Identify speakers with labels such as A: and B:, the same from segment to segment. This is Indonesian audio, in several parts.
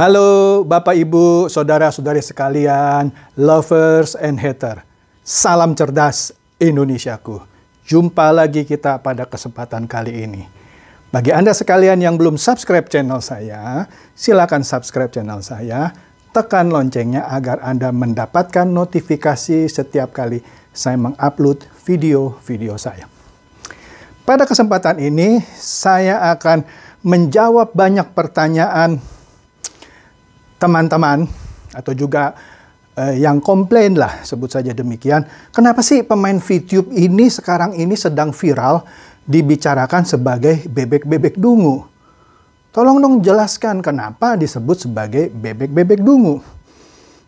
A: Halo Bapak Ibu, Saudara-saudari sekalian, lovers and hater. Salam cerdas Indonesiaku. Jumpa lagi kita pada kesempatan kali ini. Bagi Anda sekalian yang belum subscribe channel saya, silakan subscribe channel saya, tekan loncengnya agar Anda mendapatkan notifikasi setiap kali saya mengupload video-video saya. Pada kesempatan ini, saya akan menjawab banyak pertanyaan teman-teman atau juga eh, yang komplain lah sebut saja demikian. Kenapa sih pemain VTube ini sekarang ini sedang viral dibicarakan sebagai bebek-bebek dungu? Tolong dong jelaskan kenapa disebut sebagai bebek-bebek dungu.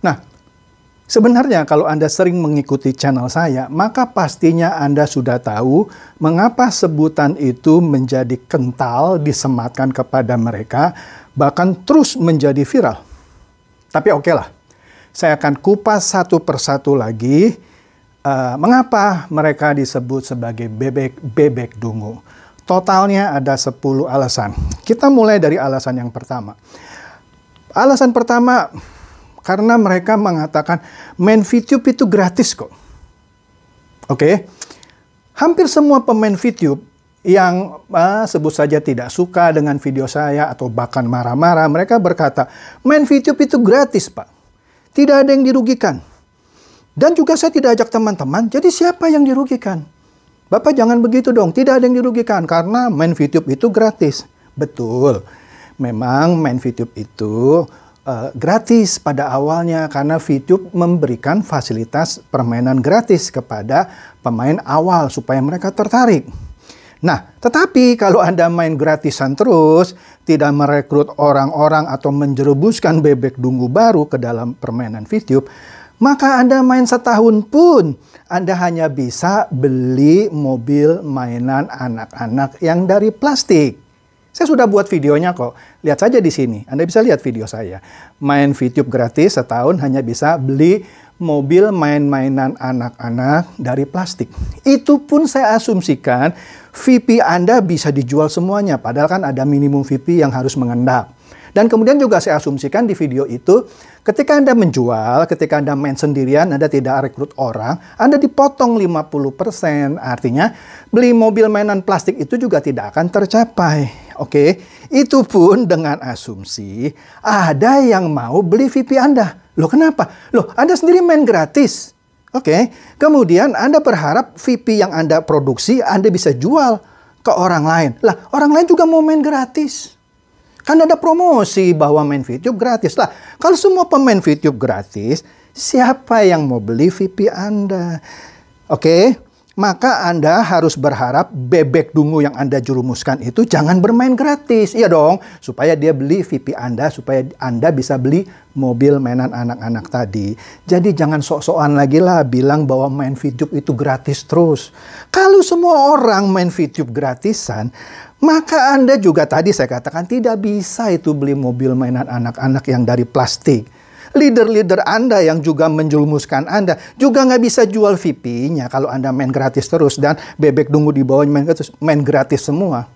A: Nah, sebenarnya kalau Anda sering mengikuti channel saya, maka pastinya Anda sudah tahu mengapa sebutan itu menjadi kental disematkan kepada mereka, bahkan terus menjadi viral. Tapi oke okay lah, saya akan kupas satu persatu lagi uh, mengapa mereka disebut sebagai bebek bebek dungu. Totalnya ada 10 alasan. Kita mulai dari alasan yang pertama. Alasan pertama karena mereka mengatakan main VTube itu gratis kok. Oke. Okay? Hampir semua pemain VTube yang ah, sebut saja tidak suka dengan video saya atau bahkan marah-marah, mereka berkata, main video itu gratis Pak. Tidak ada yang dirugikan. Dan juga saya tidak ajak teman-teman, jadi siapa yang dirugikan? Bapak jangan begitu dong, tidak ada yang dirugikan karena main YouTube itu gratis. Betul, memang main YouTube itu uh, gratis pada awalnya karena YouTube memberikan fasilitas permainan gratis kepada pemain awal supaya mereka tertarik. Nah, tetapi kalau Anda main gratisan terus, tidak merekrut orang-orang atau menjerubuskan bebek dungu baru ke dalam permainan VTube, maka Anda main setahun pun, Anda hanya bisa beli mobil mainan anak-anak yang dari plastik. Saya sudah buat videonya kok. Lihat saja di sini. Anda bisa lihat video saya. Main VTube gratis setahun hanya bisa beli mobil main-mainan anak-anak dari plastik. Itu pun saya asumsikan VP Anda bisa dijual semuanya, padahal kan ada minimum VP yang harus mengendap. Dan kemudian juga saya asumsikan di video itu, ketika Anda menjual, ketika Anda main sendirian, Anda tidak rekrut orang, Anda dipotong 50%. Artinya, beli mobil mainan plastik itu juga tidak akan tercapai. Oke, itu pun dengan asumsi ada yang mau beli VIP Anda. Loh kenapa? Loh, Anda sendiri main gratis. Oke, okay. kemudian Anda berharap VP yang Anda produksi Anda bisa jual ke orang lain. Lah, orang lain juga mau main gratis. Kan ada promosi bahwa main VTube gratis lah. Kalau semua pemain VTube gratis, siapa yang mau beli VIP Anda? Oke, maka Anda harus berharap bebek dungu yang Anda jurumuskan itu jangan bermain gratis. Iya dong, supaya dia beli VIP Anda, supaya Anda bisa beli mobil mainan anak-anak tadi. Jadi jangan sok-sokan lagi lah bilang bahwa main VTube itu gratis terus. Kalau semua orang main VTube gratisan, maka Anda juga tadi saya katakan tidak bisa itu beli mobil mainan anak-anak yang dari plastik. Leader-leader Anda yang juga menjulmuskan Anda juga nggak bisa jual VP-nya kalau Anda main gratis terus dan bebek dungu di bawahnya main gratis, main gratis semua.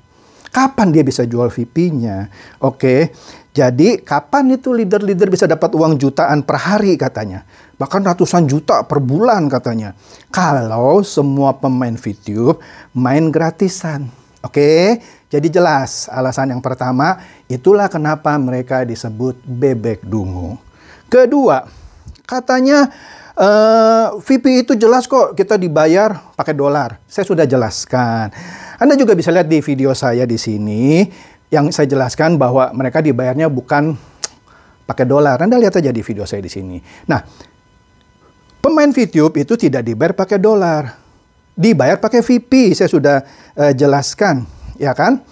A: Kapan dia bisa jual VP-nya? Oke, jadi kapan itu leader-leader bisa dapat uang jutaan per hari katanya? Bahkan ratusan juta per bulan katanya. Kalau semua pemain VTube main gratisan. Oke, jadi jelas alasan yang pertama itulah kenapa mereka disebut bebek dungu. Kedua, katanya Uh, eh, VP itu jelas kok kita dibayar pakai dolar. Saya sudah jelaskan. Anda juga bisa lihat di video saya di sini yang saya jelaskan bahwa mereka dibayarnya bukan pakai dolar. Anda lihat aja di video saya di sini. Nah, pemain VTube itu tidak dibayar pakai dolar dibayar pakai VP, saya sudah uh, jelaskan, ya kan?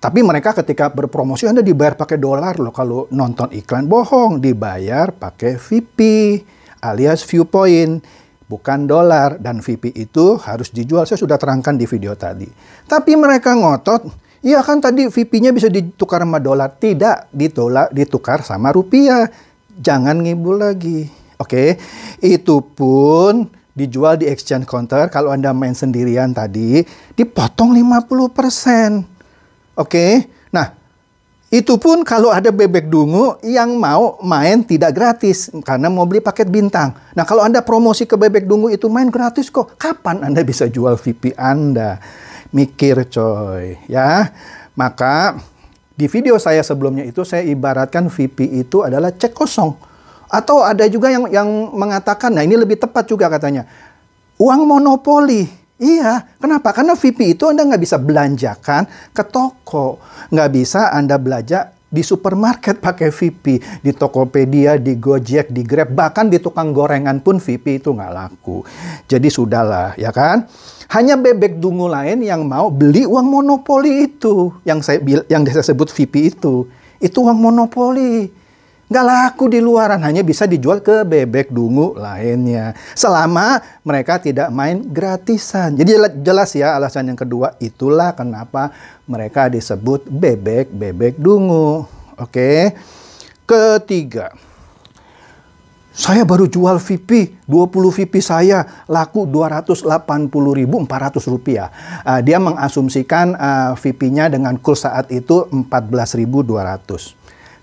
A: Tapi mereka ketika berpromosi Anda dibayar pakai dolar loh kalau nonton iklan bohong, dibayar pakai VP alias view point bukan dolar dan VP itu harus dijual. Saya sudah terangkan di video tadi. Tapi mereka ngotot, iya kan tadi VP-nya bisa ditukar sama dolar. Tidak, ditolak, ditukar sama rupiah. Jangan ngibul lagi. Oke, itu pun dijual di exchange counter kalau Anda main sendirian tadi dipotong 50%. Oke. Okay? Nah, itu pun kalau ada bebek dungu yang mau main tidak gratis karena mau beli paket bintang. Nah, kalau Anda promosi ke bebek dungu itu main gratis kok. Kapan Anda bisa jual VIP Anda? Mikir coy, ya. Maka di video saya sebelumnya itu saya ibaratkan VIP itu adalah cek kosong atau ada juga yang yang mengatakan, nah ini lebih tepat juga katanya, uang monopoli. Iya, kenapa? Karena VP itu Anda nggak bisa belanjakan ke toko. Nggak bisa Anda belajar di supermarket pakai VP, di Tokopedia, di Gojek, di Grab, bahkan di tukang gorengan pun VP itu nggak laku. Jadi sudahlah, ya kan? Hanya bebek dungu lain yang mau beli uang monopoli itu, yang saya yang saya sebut VP itu. Itu uang monopoli nggak laku di luaran, hanya bisa dijual ke bebek dungu lainnya. Selama mereka tidak main gratisan. Jadi jelas ya alasan yang kedua itulah kenapa mereka disebut bebek-bebek dungu. Oke. Ketiga, saya baru jual VIP, 20 VIP saya laku 280.400 rupiah. Uh, dia mengasumsikan uh, ah, vip nya dengan kurs saat itu 14.200.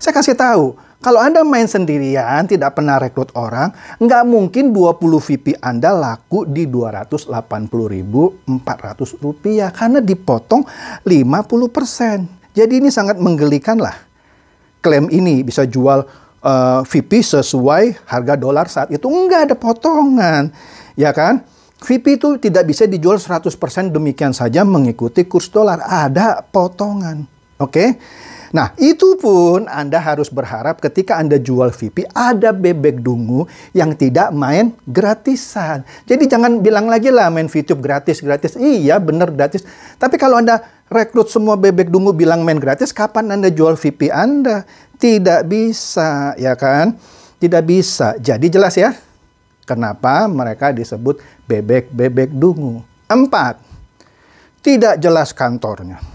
A: Saya kasih tahu, kalau Anda main sendirian, tidak pernah rekrut orang, nggak mungkin 20 VP Anda laku di 280.400 rupiah karena dipotong 50%. Jadi ini sangat menggelikan lah. Klaim ini bisa jual uh, eh, VP sesuai harga dolar saat itu. Nggak ada potongan, ya kan? VP itu tidak bisa dijual 100% demikian saja mengikuti kurs dolar. Ada potongan, oke? Okay? Nah, itu pun Anda harus berharap ketika Anda jual VIP ada bebek dungu yang tidak main gratisan. Jadi jangan bilang lagi lah main VTube gratis-gratis. Iya, bener gratis. Tapi kalau Anda rekrut semua bebek dungu bilang main gratis, kapan Anda jual VIP Anda? Tidak bisa, ya kan? Tidak bisa. Jadi jelas ya, kenapa mereka disebut bebek-bebek dungu. Empat, tidak jelas kantornya.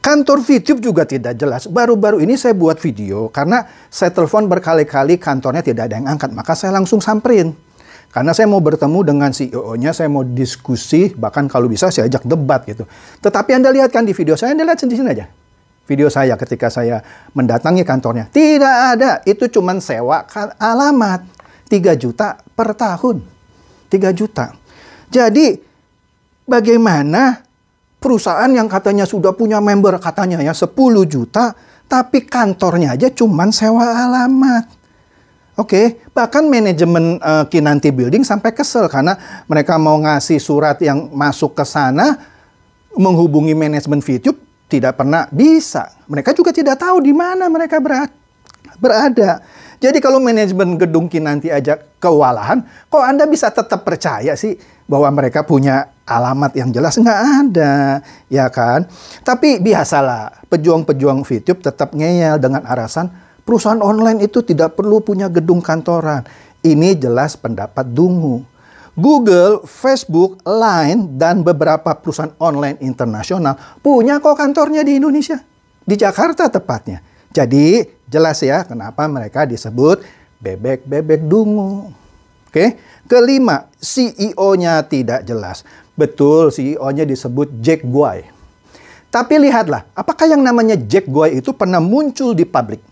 A: Kantor Fitip juga tidak jelas. Baru-baru ini saya buat video karena saya telepon berkali-kali kantornya tidak ada yang angkat. Maka saya langsung samperin. Karena saya mau bertemu dengan CEO-nya, saya mau diskusi, bahkan kalau bisa saya ajak debat gitu. Tetapi Anda lihat kan di video saya, Anda lihat sendiri sini aja. Video saya ketika saya mendatangi kantornya. Tidak ada, itu cuma sewa alamat. 3 juta per tahun. 3 juta. Jadi bagaimana perusahaan yang katanya sudah punya member katanya ya 10 juta, tapi kantornya aja cuman sewa alamat. Oke, okay? bahkan manajemen uh, Kinanti Building sampai kesel karena mereka mau ngasih surat yang masuk ke sana menghubungi manajemen fitup tidak pernah bisa. Mereka juga tidak tahu di mana mereka berada. Jadi kalau manajemen gedung Kinanti aja kewalahan, kok Anda bisa tetap percaya sih bahwa mereka punya alamat yang jelas nggak ada, ya kan? Tapi biasalah, pejuang-pejuang VTube tetap ngeyel dengan arasan perusahaan online itu tidak perlu punya gedung kantoran. Ini jelas pendapat dungu. Google, Facebook, Line, dan beberapa perusahaan online internasional punya kok kantornya di Indonesia. Di Jakarta tepatnya. Jadi jelas ya kenapa mereka disebut bebek-bebek dungu. Oke. Kelima, CEO-nya tidak jelas. Betul, CEO-nya disebut Jack Guay. Tapi lihatlah, apakah yang namanya Jack Guay itu pernah muncul di publik?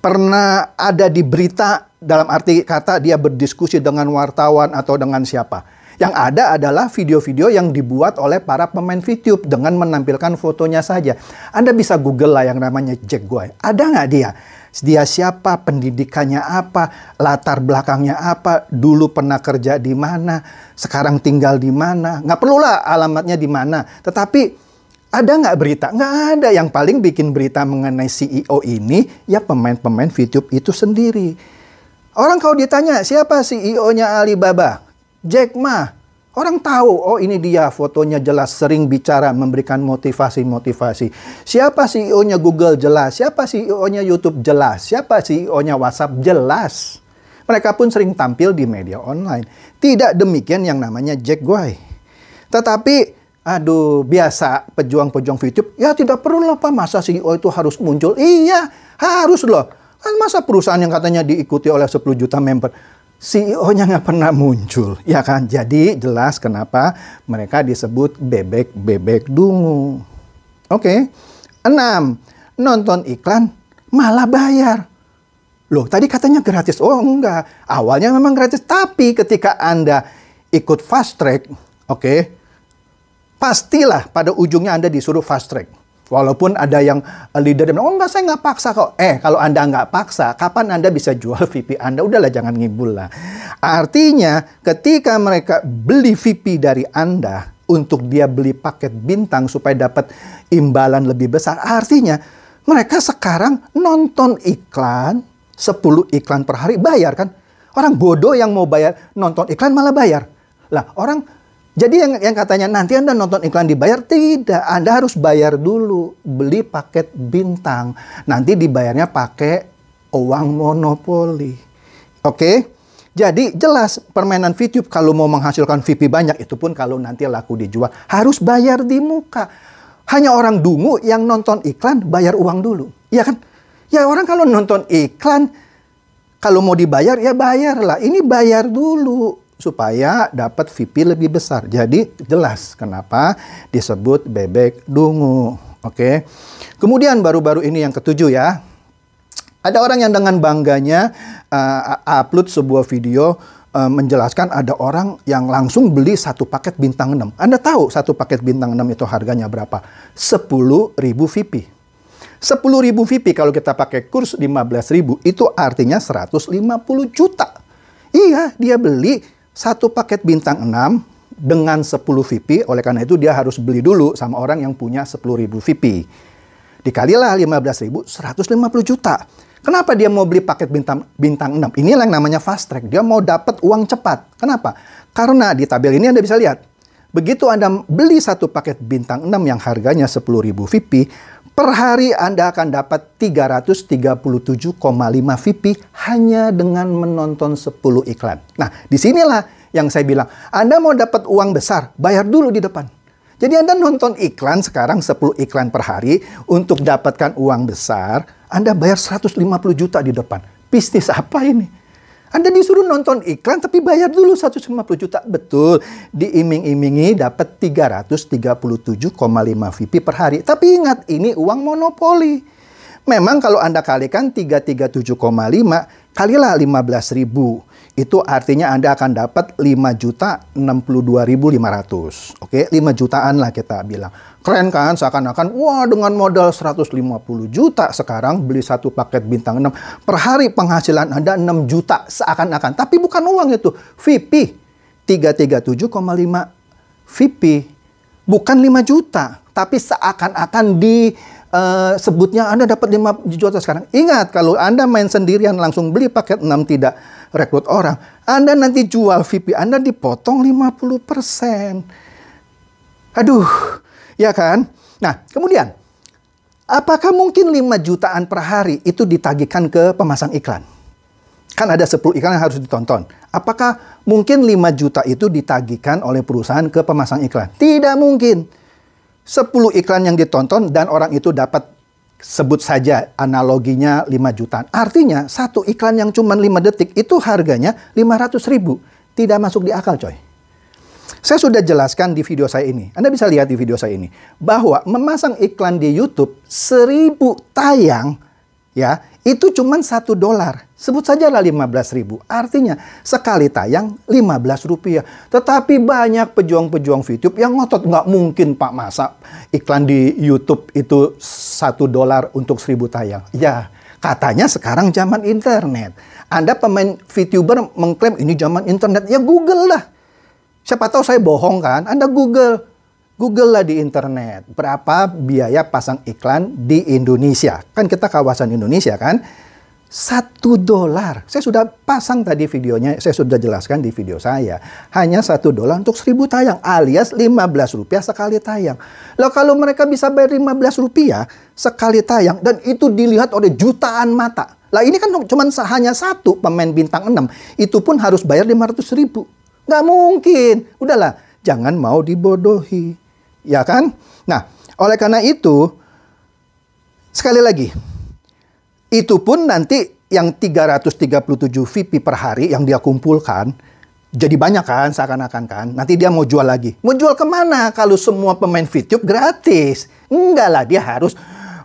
A: Pernah ada di berita dalam arti kata dia berdiskusi dengan wartawan atau dengan siapa? Yang ada adalah video-video yang dibuat oleh para pemain VTube dengan menampilkan fotonya saja. Anda bisa Google lah yang namanya Jack Guay. Ada nggak dia? dia siapa, pendidikannya apa, latar belakangnya apa, dulu pernah kerja di mana, sekarang tinggal di mana. Nggak perlu lah alamatnya di mana. Tetapi ada nggak berita? Nggak ada. Yang paling bikin berita mengenai CEO ini, ya pemain-pemain YouTube itu sendiri. Orang kalau ditanya, siapa CEO-nya Alibaba? Jack Ma. Orang tahu, oh ini dia fotonya jelas, sering bicara, memberikan motivasi-motivasi. Siapa CEO-nya Google jelas, siapa CEO-nya YouTube jelas, siapa CEO-nya WhatsApp jelas. Mereka pun sering tampil di media online. Tidak demikian yang namanya Jack Guay. Tetapi, aduh biasa pejuang-pejuang YouTube, ya tidak perlu lah Pak, masa CEO itu harus muncul? Iya, harus loh. Kan masa perusahaan yang katanya diikuti oleh 10 juta member, CEO-nya nggak pernah muncul, ya kan? Jadi jelas kenapa mereka disebut bebek-bebek dungu. Oke, okay. enam, nonton iklan malah bayar. Loh, tadi katanya gratis. Oh, enggak. Awalnya memang gratis, tapi ketika Anda ikut fast track, oke, okay, pastilah pada ujungnya Anda disuruh fast track. Walaupun ada yang eh, leader yang bilang, oh enggak saya nggak paksa kok. Eh kalau Anda nggak paksa, kapan Anda bisa jual VP Anda? Udahlah jangan ngibul lah. Artinya ketika mereka beli VP dari Anda untuk dia beli paket bintang supaya dapat imbalan lebih besar. Artinya mereka sekarang nonton iklan, 10 iklan per hari bayar kan. Orang bodoh yang mau bayar nonton iklan malah bayar. Lah orang jadi yang, yang katanya nanti Anda nonton iklan dibayar, tidak. Anda harus bayar dulu, beli paket bintang. Nanti dibayarnya pakai uang monopoli. Oke? Jadi jelas permainan VTube kalau mau menghasilkan VP banyak itu pun kalau nanti laku dijual harus bayar di muka. Hanya orang dungu yang nonton iklan bayar uang dulu. ya kan? Ya orang kalau nonton iklan kalau mau dibayar ya bayarlah. Ini bayar dulu supaya dapat VP lebih besar. Jadi jelas kenapa disebut bebek dungu. Oke. Kemudian baru-baru ini yang ketujuh ya. Ada orang yang dengan bangganya uh, upload sebuah video eh, menjelaskan ada orang yang langsung beli satu paket bintang 6. Anda tahu satu paket bintang 6 itu harganya berapa? 10.000 VP. 10.000 VP kalau kita pakai kurs 15.000 itu artinya 150 juta. Iya, dia beli satu paket bintang 6 dengan 10 vip oleh karena itu dia harus beli dulu sama orang yang punya 10.000 vip Dikalilah 15.000, 150 juta. Kenapa dia mau beli paket bintang bintang 6? Inilah yang namanya fast track. Dia mau dapat uang cepat. Kenapa? Karena di tabel ini Anda bisa lihat, begitu Anda beli satu paket bintang 6 yang harganya 10.000 vip Per hari Anda akan dapat 337,5 VP hanya dengan menonton 10 iklan. Nah, disinilah yang saya bilang, Anda mau dapat uang besar, bayar dulu di depan. Jadi Anda nonton iklan sekarang 10 iklan per hari untuk dapatkan uang besar, Anda bayar 150 juta di depan. Bisnis apa ini? Anda disuruh nonton iklan tapi bayar dulu 150 juta. Betul, diiming-imingi dapat 337,5 VP per hari. Tapi ingat, ini uang monopoli. Memang kalau Anda kalikan 337,5, kalilah 15 ribu itu artinya Anda akan dapat lima juta ratus, Oke, 5 jutaan lah kita bilang. Keren kan seakan-akan wah dengan modal 150 juta sekarang beli satu paket bintang 6 per hari penghasilan Anda 6 juta seakan-akan. Tapi bukan uang itu, VP 337,5 VIP bukan 5 juta, tapi seakan-akan di Uh, sebutnya Anda dapat 5 juta sekarang. Ingat kalau Anda main sendirian langsung beli paket 6 tidak rekrut orang, Anda nanti jual VP Anda dipotong 50%. Aduh, ya kan? Nah, kemudian apakah mungkin 5 jutaan per hari itu ditagihkan ke pemasang iklan? Kan ada 10 iklan yang harus ditonton. Apakah mungkin 5 juta itu ditagihkan oleh perusahaan ke pemasang iklan? Tidak mungkin. 10 iklan yang ditonton dan orang itu dapat sebut saja analoginya 5 jutaan. Artinya satu iklan yang cuma 5 detik itu harganya 500 ribu. Tidak masuk di akal coy. Saya sudah jelaskan di video saya ini. Anda bisa lihat di video saya ini. Bahwa memasang iklan di Youtube seribu tayang ya itu cuma satu dolar. Sebut saja sajalah 15 ribu. Artinya sekali tayang 15 rupiah. Tetapi banyak pejuang-pejuang YouTube yang ngotot. Nggak mungkin Pak masa iklan di YouTube itu satu dolar untuk seribu tayang. Ya katanya sekarang zaman internet. Anda pemain VTuber mengklaim ini zaman internet. Ya Google lah. Siapa tahu saya bohong kan. Anda Google. Google lah di internet. Berapa biaya pasang iklan di Indonesia. Kan kita kawasan Indonesia kan satu dolar. Saya sudah pasang tadi videonya, saya sudah jelaskan di video saya. Hanya satu dolar untuk seribu tayang, alias lima belas rupiah sekali tayang. Loh kalau mereka bisa bayar lima belas rupiah sekali tayang, dan itu dilihat oleh jutaan mata. Lah ini kan cuma hanya satu pemain bintang enam, itu pun harus bayar lima ratus ribu. Nggak mungkin. Udahlah, jangan mau dibodohi. Ya kan? Nah, oleh karena itu, sekali lagi, itu pun nanti yang 337 VP per hari yang dia kumpulkan, jadi banyak kan seakan-akan kan. Nanti dia mau jual lagi. Mau jual kemana kalau semua pemain VTube gratis? Enggak lah, dia harus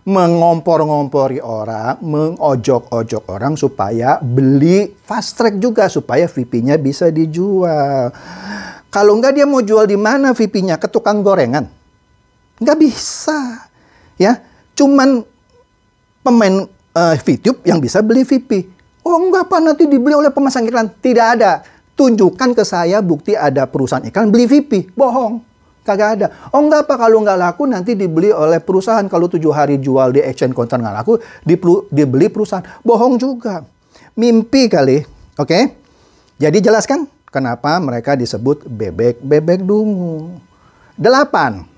A: mengompor-ngompori orang, mengojok-ojok orang supaya beli fast track juga supaya VP-nya bisa dijual. Kalau enggak dia mau jual di mana VP-nya? Ke tukang gorengan. Enggak bisa. Ya, cuman pemain uh, VTube yang bisa beli VP. Oh enggak Pak, nanti dibeli oleh pemasang iklan. Tidak ada. Tunjukkan ke saya bukti ada perusahaan iklan beli VP. Bohong. Kagak ada. Oh enggak Pak, kalau enggak laku nanti dibeli oleh perusahaan. Kalau tujuh hari jual di exchange counter enggak laku, dibeli perusahaan. Bohong juga. Mimpi kali. Oke? Okay? Jadi jelaskan kenapa mereka disebut bebek-bebek dungu. Delapan.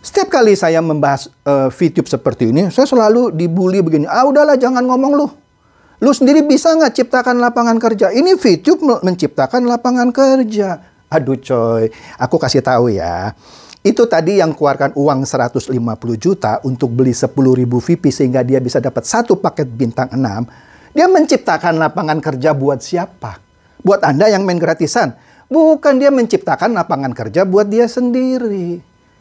A: Setiap kali saya membahas uh, eh, VTube seperti ini, saya selalu dibully begini. Ah udahlah jangan ngomong lu. Lu sendiri bisa nggak ciptakan lapangan kerja? Ini VTube menciptakan lapangan kerja. Aduh coy, aku kasih tahu ya. Itu tadi yang keluarkan uang 150 juta untuk beli ribu VP sehingga dia bisa dapat satu paket bintang 6. Dia menciptakan lapangan kerja buat siapa? Buat Anda yang main gratisan. Bukan dia menciptakan lapangan kerja buat dia sendiri.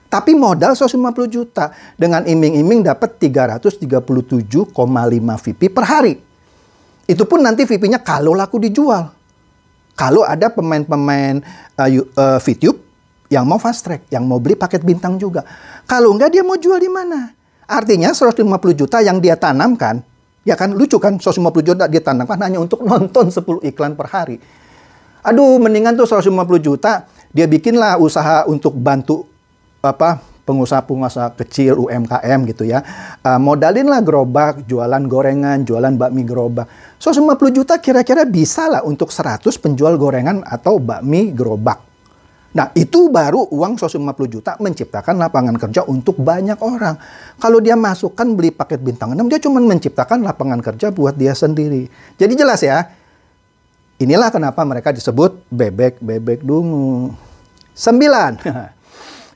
A: Tapi modal 150 juta dengan iming-iming dapat 337,5 VP per hari. Itu pun nanti VP-nya kalau laku dijual. Kalau ada pemain-pemain uh, uh, VTube yang mau fast track, yang mau beli paket bintang juga. Kalau enggak dia mau jual di mana? Artinya 150 juta yang dia tanamkan, ya kan lucu kan 150 juta dia tanamkan hanya untuk nonton 10 iklan per hari. Aduh, mendingan tuh 150 juta dia bikinlah usaha untuk bantu apa pengusaha-pengusaha kecil UMKM gitu ya. Uh, ah, modalinlah gerobak, jualan gorengan, jualan bakmi gerobak. So 50 juta kira-kira bisa lah untuk 100 penjual gorengan atau bakmi gerobak. Nah itu baru uang 150 juta menciptakan lapangan kerja untuk banyak orang. Kalau dia masukkan beli paket bintang 6, dia cuma menciptakan lapangan kerja buat dia sendiri. Jadi jelas ya, inilah kenapa mereka disebut bebek-bebek dungu. Sembilan,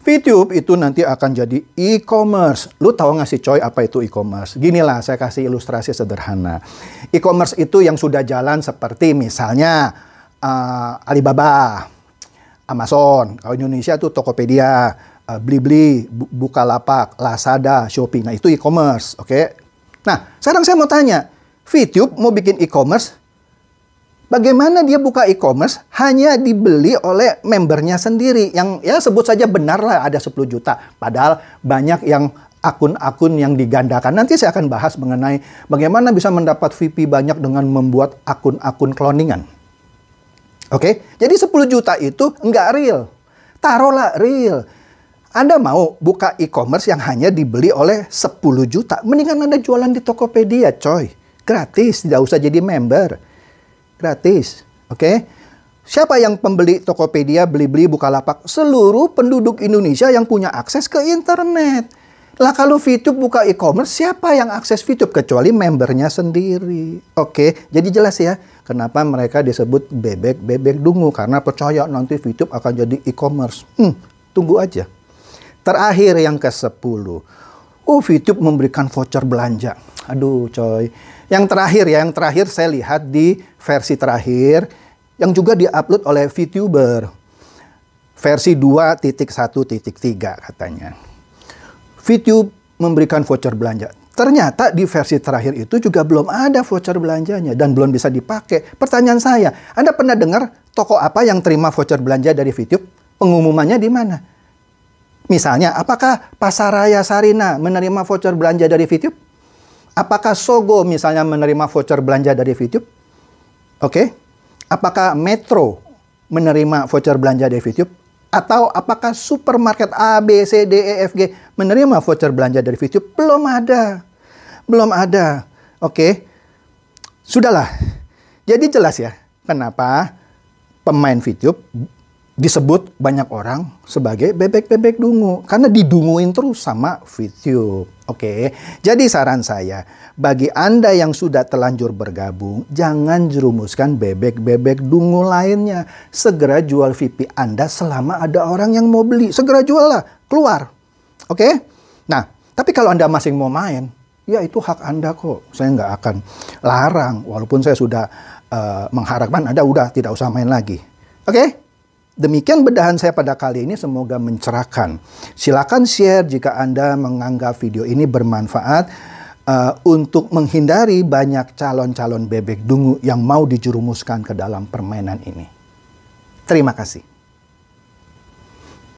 A: VTube itu nanti akan jadi e-commerce. Lu tahu nggak sih coy apa itu e-commerce? Ginilah saya kasih ilustrasi sederhana. E-commerce itu yang sudah jalan seperti misalnya uh, Alibaba, Amazon, kalau Indonesia tuh Tokopedia, uh, Blibli, Bukalapak, Lazada, Shopee. Nah, itu e-commerce, oke? Okay? Nah, sekarang saya mau tanya, VTube mau bikin e-commerce Bagaimana dia buka e-commerce hanya dibeli oleh membernya sendiri yang ya sebut saja benar lah ada 10 juta. Padahal banyak yang akun-akun yang digandakan. Nanti saya akan bahas mengenai bagaimana bisa mendapat VP banyak dengan membuat akun-akun kloningan. Oke, jadi 10 juta itu enggak real. Taruhlah real. Anda mau buka e-commerce yang hanya dibeli oleh 10 juta. Mendingan Anda jualan di Tokopedia coy. Gratis, tidak usah jadi member gratis. Oke. Okay? Siapa yang pembeli Tokopedia, beli buka Bukalapak? Seluruh penduduk Indonesia yang punya akses ke internet. Lah kalau VTube buka e-commerce, siapa yang akses VTube? Kecuali membernya sendiri. Oke, jadi jelas ya kenapa mereka disebut bebek-bebek dungu. Karena percaya nanti VTube akan jadi e-commerce. Hmm, tunggu aja. Terakhir yang ke-10. Oh, VTube memberikan voucher belanja. Aduh coy, yang terakhir ya, yang terakhir saya lihat di versi terakhir yang juga diupload oleh VTuber. Versi 2.1.3 katanya. VTube memberikan voucher belanja. Ternyata di versi terakhir itu juga belum ada voucher belanjanya dan belum bisa dipakai. Pertanyaan saya, Anda pernah dengar toko apa yang terima voucher belanja dari VTube? Pengumumannya di mana? Misalnya, apakah Pasaraya Sarina menerima voucher belanja dari VTube? Apakah Sogo misalnya menerima voucher belanja dari VTube? Oke. Okay. Apakah Metro menerima voucher belanja dari VTube? Atau apakah supermarket A, B, C, D, E, F, G menerima voucher belanja dari VTube? Belum ada. Belum ada. Oke. Okay. Sudahlah. Jadi jelas ya kenapa pemain VTube disebut banyak orang sebagai bebek-bebek dungu karena didunguin terus sama VTube. Oke, jadi saran saya, bagi Anda yang sudah telanjur bergabung, jangan jerumuskan bebek-bebek dungu lainnya. Segera jual VIP Anda selama ada orang yang mau beli. Segera jual lah, keluar. Oke? Nah, tapi kalau Anda masih mau main, ya itu hak Anda kok. Saya nggak akan larang, walaupun saya sudah uh, mengharapkan Anda udah tidak usah main lagi. Oke? Demikian bedahan saya pada kali ini semoga mencerahkan. Silakan share jika Anda menganggap video ini bermanfaat uh, untuk menghindari banyak calon-calon bebek dungu yang mau dijerumuskan ke dalam permainan ini. Terima kasih.